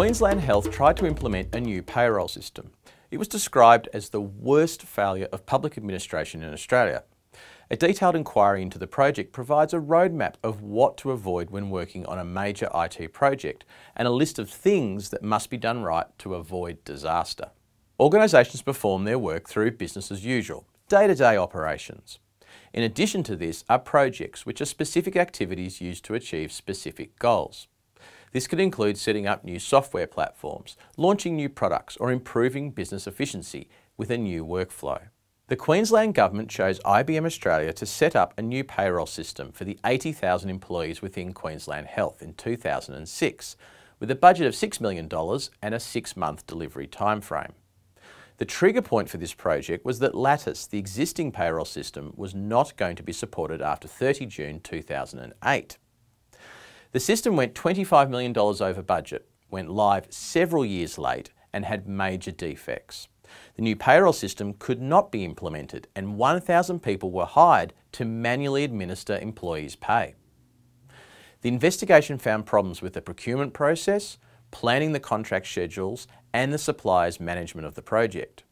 Queensland Health tried to implement a new payroll system. It was described as the worst failure of public administration in Australia. A detailed inquiry into the project provides a roadmap of what to avoid when working on a major IT project and a list of things that must be done right to avoid disaster. Organisations perform their work through business as usual, day-to-day -day operations. In addition to this are projects, which are specific activities used to achieve specific goals. This could include setting up new software platforms, launching new products, or improving business efficiency with a new workflow. The Queensland Government chose IBM Australia to set up a new payroll system for the 80,000 employees within Queensland Health in 2006, with a budget of $6 million and a six-month delivery timeframe. The trigger point for this project was that Lattice, the existing payroll system, was not going to be supported after 30 June 2008. The system went $25 million over budget, went live several years late, and had major defects. The new payroll system could not be implemented, and 1,000 people were hired to manually administer employees' pay. The investigation found problems with the procurement process, planning the contract schedules, and the supplier's management of the project.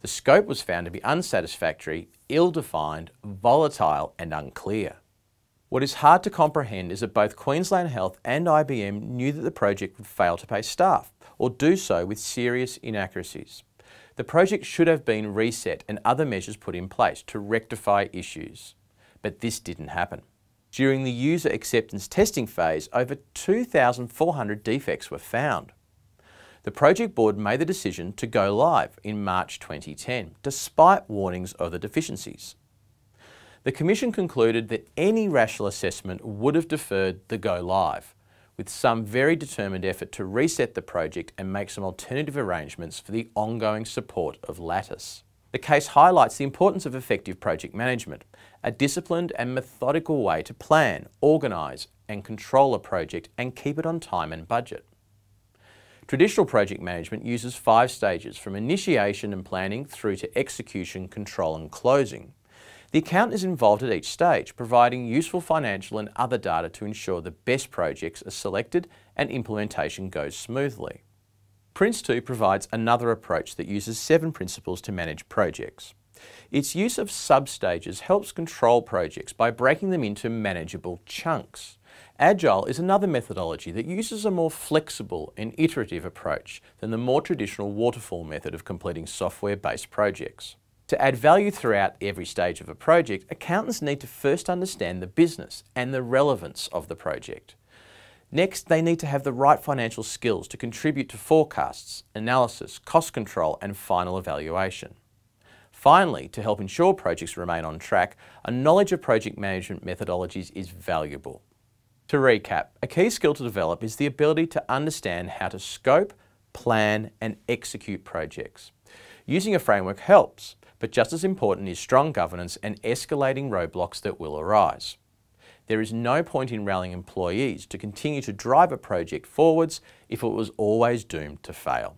The scope was found to be unsatisfactory, ill-defined, volatile and unclear. What is hard to comprehend is that both Queensland Health and IBM knew that the project would fail to pay staff, or do so with serious inaccuracies. The project should have been reset and other measures put in place to rectify issues. But this didn't happen. During the user acceptance testing phase, over 2,400 defects were found. The project board made the decision to go live in March 2010, despite warnings of the deficiencies the Commission concluded that any rational assessment would have deferred the go live, with some very determined effort to reset the project and make some alternative arrangements for the ongoing support of Lattice. The case highlights the importance of effective project management, a disciplined and methodical way to plan, organise and control a project and keep it on time and budget. Traditional project management uses five stages from initiation and planning through to execution, control and closing. The accountant is involved at each stage, providing useful financial and other data to ensure the best projects are selected and implementation goes smoothly. PRINCE2 provides another approach that uses seven principles to manage projects. Its use of sub-stages helps control projects by breaking them into manageable chunks. Agile is another methodology that uses a more flexible and iterative approach than the more traditional waterfall method of completing software-based projects. To add value throughout every stage of a project, accountants need to first understand the business and the relevance of the project. Next, they need to have the right financial skills to contribute to forecasts, analysis, cost control and final evaluation. Finally, to help ensure projects remain on track, a knowledge of project management methodologies is valuable. To recap, a key skill to develop is the ability to understand how to scope, plan and execute projects. Using a framework helps, but just as important is strong governance and escalating roadblocks that will arise. There is no point in rallying employees to continue to drive a project forwards if it was always doomed to fail.